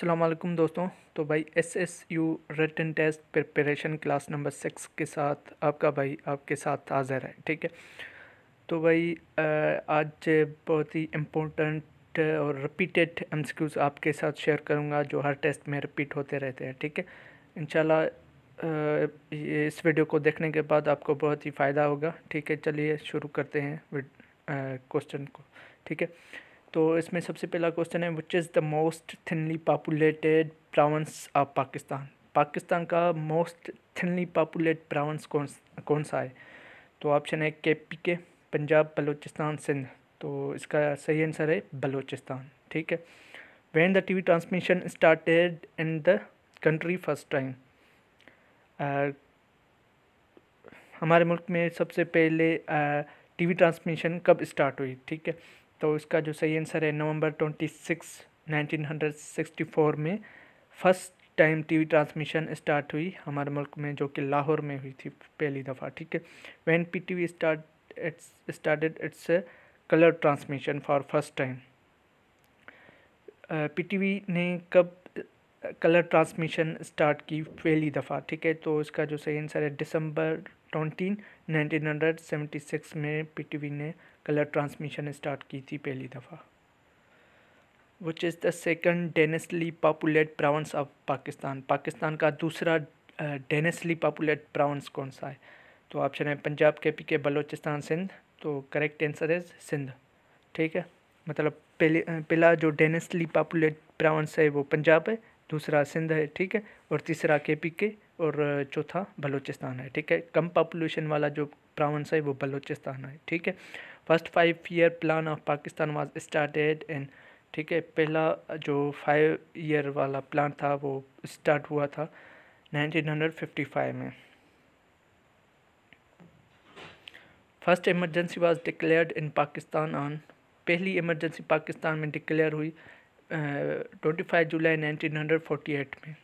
असलम दोस्तों तो भाई S S U written test preparation class number six के साथ आपका भाई आपके साथ हाजिर है ठीक है तो भाई आज बहुत ही इम्पोर्टेंट और रिपीटेड एम आपके साथ शेयर करूँगा जो हर टेस्ट में रिपीट होते रहते हैं ठीक है इन इस वीडियो को देखने के बाद आपको बहुत ही फ़ायदा होगा ठीक है चलिए शुरू करते हैं क्वेश्चन को ठीक है तो इसमें सबसे पहला क्वेश्चन है which is the most thinly populated province of Pakistan Pakistan का मोस्ट थिनली पॉपुलेट प्रावंस कौन कौन सा है तो ऑप्शन है के पी के पंजाब बलोचिस्तान सिंध तो इसका सही आंसर है बलोचिस्तान ठीक है when the T V transmission started in the country first time हमारे मुल्क में सबसे पहले टी वी ट्रांसमिशन कब स्टार्ट हुई ठीक है तो इसका जो सही आंसर है November twenty six nineteen hundred sixty four में first time TV transmission start हुई हमारे मुल्क में जो कि लाहौर में हुई थी पहली दफ़ा ठीक है when P T V start its its colour transmission for first time P T V ने कब कलर ट्रांसमिशन स्टार्ट की पहली दफ़ा ठीक है तो इसका जो सही आंसर है दिसंबर सेवेंटी सिक्स में पीटीवी ने कलर ट्रांसमिशन स्टार्ट की थी पहली दफ़ा which is the second densely populate province of Pakistan Pakistan का दूसरा डेनेसली पॉपुलेट प्रावंस कौन सा है तो ऑप्शन है पंजाब के पी के बलोचिस्तान सिंध तो करेक्ट आंसर इज़ सिंध ठीक है मतलब पहले पहला जो डेनेसली पॉपुलेट प्रावंस है वो पंजाब है दूसरा सिंध है ठीक है और तीसरा के पी के और चौथा बलूचिस्तान है ठीक है कम पॉपुलेशन वाला जो प्रावंस है वो बलूचिस्तान है ठीक है first five year plan of Pakistan was started and ठीक है पहला जो फाइव ईयर वाला प्लान था वो स्टार्ट हुआ था फाइव में first emergency was declared in Pakistan on पहली इमरजेंसी पाकिस्तान में डिक्लेयर हुई twenty five July nineteen hundred forty eight में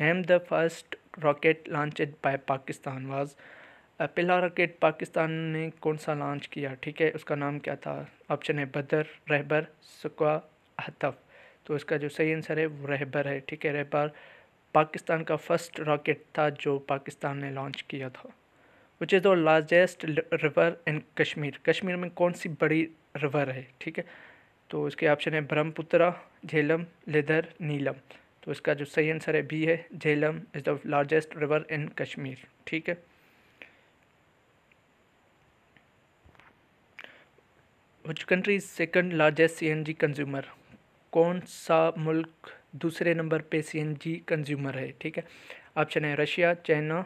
name the first rocket launch by Pakistan was पहला रॉकेट पाकिस्तान ने कौन सा लॉन्च किया ठीक है उसका नाम क्या था ऑप्शन है बदर रहबर सुकवा हतफ तो इसका जो सही आंसर है वो रहबर है ठीक है रहबर पाकिस्तान का फर्स्ट रॉकेट था जो पाकिस्तान ने लॉन्च किया था which is the largest river in Kashmir Kashmir में कौन सी बड़ी रिवर है ठीक है तो इसके ऑप्शन है ब्रह्मपुत्रा झेलम लेदर नीलम तो इसका जो सही आंसर है बी है Jhelum is the largest river in Kashmir ठीक है which country second second largest C N G consumer कौन सा मुल्क दूसरे नंबर पे सी एन जी कंज्यूमर है ठीक है ऑप्शन है रशिया चाइना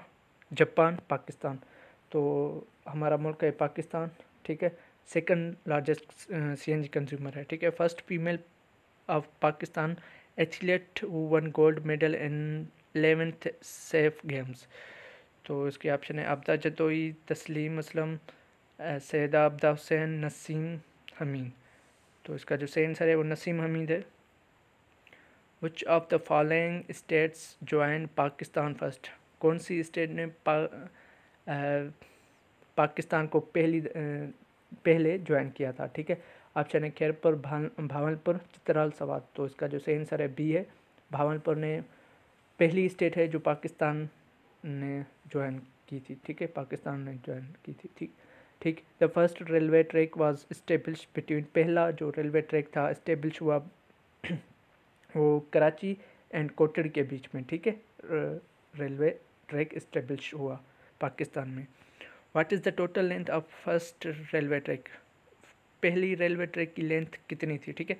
जापान पाकिस्तान तो हमारा मुल्क है पाकिस्तान ठीक है second largest C N G consumer है ठीक है first female of Pakistan athlete who won gold medal in eleventh SAF games तो इसके ऑप्शन है आबदा जदोई तस्लीम असलम सैदा आबदा हुसैन नसीम हमीद तो इसका जो सही आंसर है वो नसीम हमीद है which of the following states join Pakistan first कौन सी स्टेट ने पा, आ, पाकिस्तान को पहली पहले ज्वाइन किया था ठीक है ऑप्शन है खैरपुर भावलपुर चित्राल सवाद तो इसका जो सही आंसर है बी है भावलपुर ने पहली स्टेट है जो पाकिस्तान ने ज्वाइन की थी ठीक है पाकिस्तान ने ज्वाइन की थी ठीक ठीक the first railway track was establish between पहला जो रेलवे ट्रैक था इस्टेब्लिश हुआ वो कराची एंड कोटर के बीच में ठीक है रेलवे ट्रैक इस्टेब्लिश हुआ पाकिस्तान में what is the total length of first railway track पहली रेलवे ट्रैक की लेंथ कितनी थी ठीक है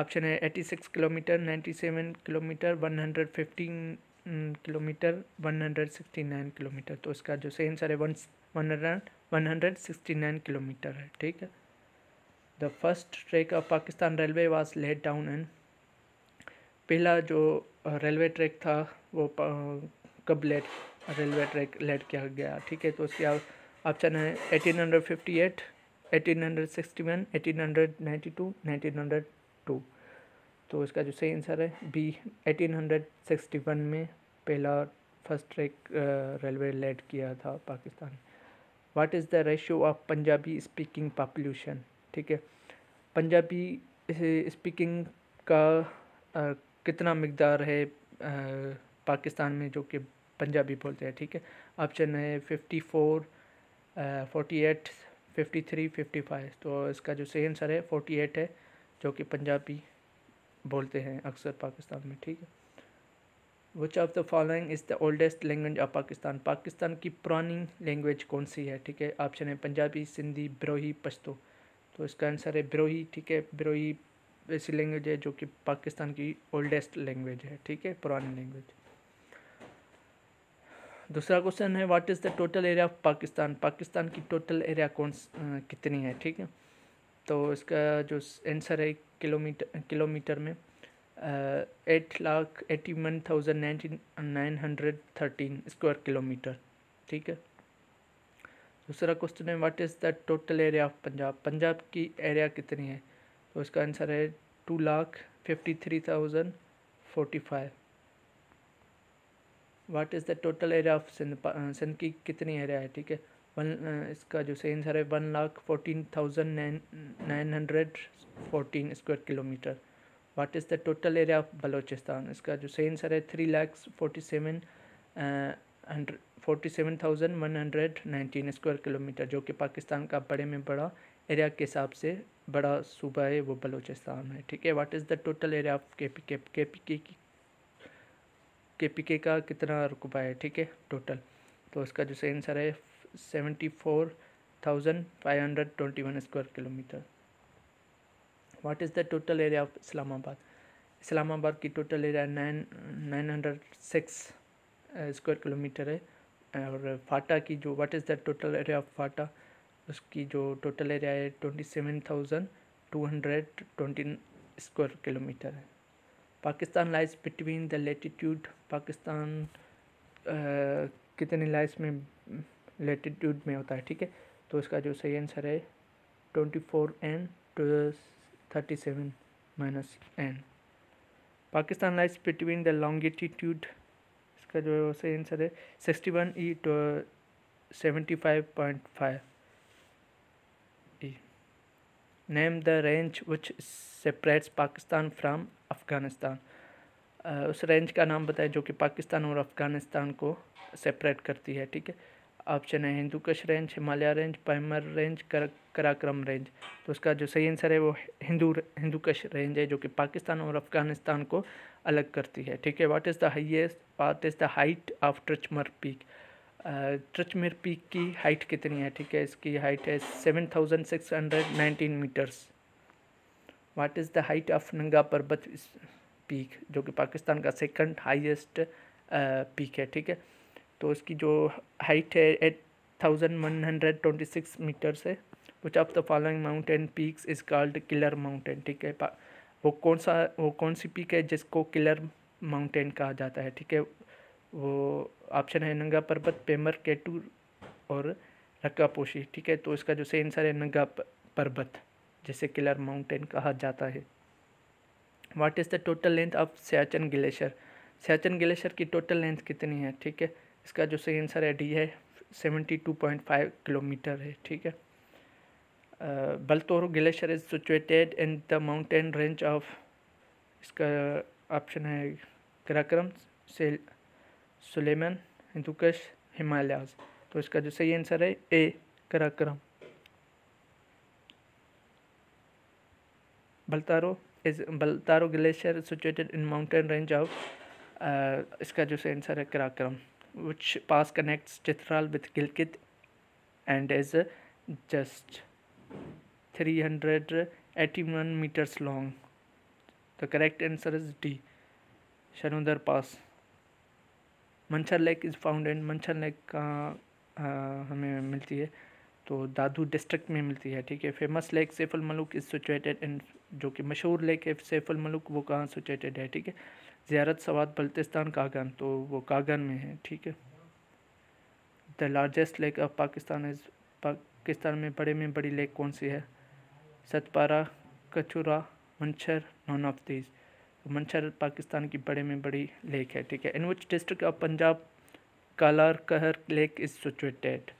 ऑप्शन है eighty six kilometre ninety seven kilometre one hundred fifteen kilometre one hundred sixty nine kilometre तो इसका जो सही आंसर है one one hundred one hundred sixty nine kilometre है ठीक है the first track of Pakistan railway was laid down and पहला जो रेलवे ट्रैक था वो कब लेट रेलवे ट्रैक लेट किया गया ठीक है तो उसके ऑप्शन है एटीन हंड्रेड फिफ्टी एट तो इसका जो सही आंसर है बी 1861 में पहला फर्स्ट ट्रैक रेलवे लेड किया था Pakistan what is the ratio of Punjabi speaking population ठीक है पंजाबी स्पीकिंग का आ, कितना मकदार है आ, पाकिस्तान में जो कि पंजाबी बोलते हैं ठीक है ऑप्शन है fifty four forty eight fifty three fifty five तो इसका जो सही आंसर है फोर्टी एट है जो कि पंजाबी बोलते हैं अक्सर पाकिस्तान में ठीक है which of the following is the oldest language of Pakistan Pakistan की पुरानी लैंग्वेज कौन सी है ठीक है ऑप्शन है पंजाबी सिंधी बरोही पश्तो तो इसका आंसर है ब्रोही ठीक है ब्रोही ऐसी लैंग्वेज है जो कि पाकिस्तान की ओल्डेस्ट लैंग्वेज है ठीक है पुरानी लैंग्वेज दूसरा क्वेश्चन है what is the total area of Pakistan Pakistan की टोटल एरिया कौन कितनी है ठीक है तो इसका जो आंसर है किलोमीटर किलोमीटर में eight lakh eighty one thousand nineteen nine hundred thirteen square kilometre ठीक है दूसरा क्वेश्चन है what is the total area of Punjab Punjab की एरिया कितनी है तो इसका आंसर है two lakh fifty three thousand forty five what is the total area of Sindh Sindh की कितनी एरिया है ठीक है वन uh, इसका जो सेंस है one lakh fourteen thousand nine nine hundred fourteen square kilometre what is the total area of Balochistan इसका जो सेंस है three lakhs forty seven forty seven thousand one hundred nineteen square kilometre जो कि पाकिस्तान का बड़े में बड़ा एरिया के हिसाब से बड़ा सूबा है वो बलोचिस्तान है ठीक है what is the total area of K P K P K P की के पी के का कितना रुकबा है ठीक है टोटल तो इसका जो सही आंसर है seventy four thousand five hundred twenty one square kilometre what is the total area of Islamabad Islamabad की total area nine nine hundred six square kilometre है और फाटा की जो what is the total area of FATA उसकी जो टोटल एरिया है twenty seven thousand two hundred twenty square kilometre है Pakistan lies between the latitude Pakistan कितने लाइज में लेटीट्यूड में होता है ठीक है तो इसका जो सही आंसर है twenty four N to thirty seven minus N Pakistan lies between the longitude इसका जो सही आंसर है sixty one E to seventy five point five E name the range which separates Pakistan from Afghanistan उस रेंज का नाम बताएं जो कि पाकिस्तान और अफ़गानिस्तान को सेपरेट करती है ठीक है ऑप्शन है Hindu Kush range Himalaya range Pamir range कर, कराक्रम रेंज तो उसका जो सही आंसर है वो हिंदू हिंदू कश रेंज है जो कि पाकिस्तान और अफ़गानिस्तान को अलग करती है ठीक है what is the highest what is the height of Tirich Mir peak Tirich Mir peak की हाइट कितनी है ठीक है इसकी हाइट है seven thousand six hundred nineteen metres what is the height of Nanga Parbat peak जो कि पाकिस्तान का सेकंड हाईएस्ट पीक है ठीक है तो इसकी जो हाइट है eight thousand one hundred twenty six metres है which of the following mountain peaks is called killer mountain ठीक है वो कौन सा वो कौन सी पीक है जिसको किलर माउंटेन कहा जाता है ठीक है वो ऑप्शन है नंगा पर्वत पेमर केटू और पोशी ठीक है तो इसका जो सही आंसर है नंगा पर्वत जिसे किलर माउंटेन कहा जाता है what is the total length of Siachen glacier Siachen glacier की टोटल लेंथ कितनी है ठीक है इसका जो सही आंसर है डी है seventy two point five kilometre है ठीक है Baltoro glacier is situated in the mountain range of इसका ऑप्शन है कराक्रम से सुलेमन हिंदुकश हिमालयाज तो इसका जो सही आंसर है A Karakoram Baltoro is Baltoro glacier situated in mountain range of इसका जो आंसर है Karakoram which pass connects Chitral with Gilgit and is just three hundred eighty one metres long the correct answer is D Shandur pass Manchar lake is found and Manchar lake का uh, हमें मिलती है तो दादू district में मिलती है ठीक है famous lake Saiful Muluk is situated in जो कि मशहूर लेक है सैफुल मलुक वो कहाँ सचेटेड है ठीक है ज़्यारत सवाद बल्तिस्तान कागन तो वो कागन में है ठीक है the largest lake of Pakistan is Pakistan में बड़े में बड़ी लेक कौन सी है Satpara Kachura Manchar none of these Manchar Pakistan की बड़े में बड़ी लेक है ठीक है in which district of Punjab Kallar Kahar lake is situated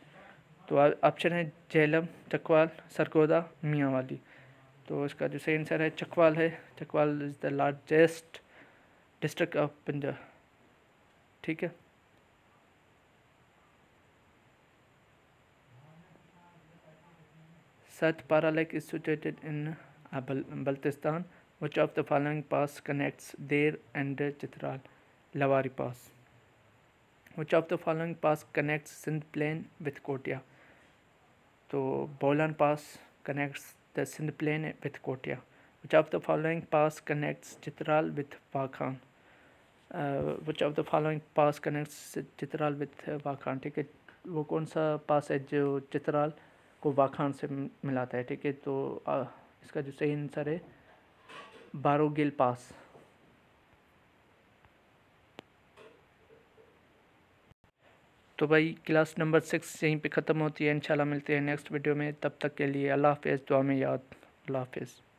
तो ऑप्शन है जेलम चकवाल सरगोदा मियाँ वाली तो इसका जो सही आंसर है चकवाल है Chakwal is the largest district of Punjab ठीक है Satpara lake is situated in Baltistan which of the following pass connects Dir and Chitral Lowari pass which of the following pass connects Sindh plain with Quetta तो Bolan pass connects the Sindh Plain with Kotia. Which of the following pass connects Chitral with Vakhan? Uh, which of the following pass connects Chitral with Wakhan ठीक है वो कौन सा पास है जो चित्राल को वाखान से मिलाता है ठीक है तो आ, इसका जो सही आंसर है बारोगिल पास तो भाई क्लास नंबर सिक्स यहीं पे ख़त्म होती है इंशाल्लाह मिलते हैं नेक्स्ट वीडियो में तब तक के लिए अल्लाह हाफ़ दुआ में याद अल्लाह हाफ़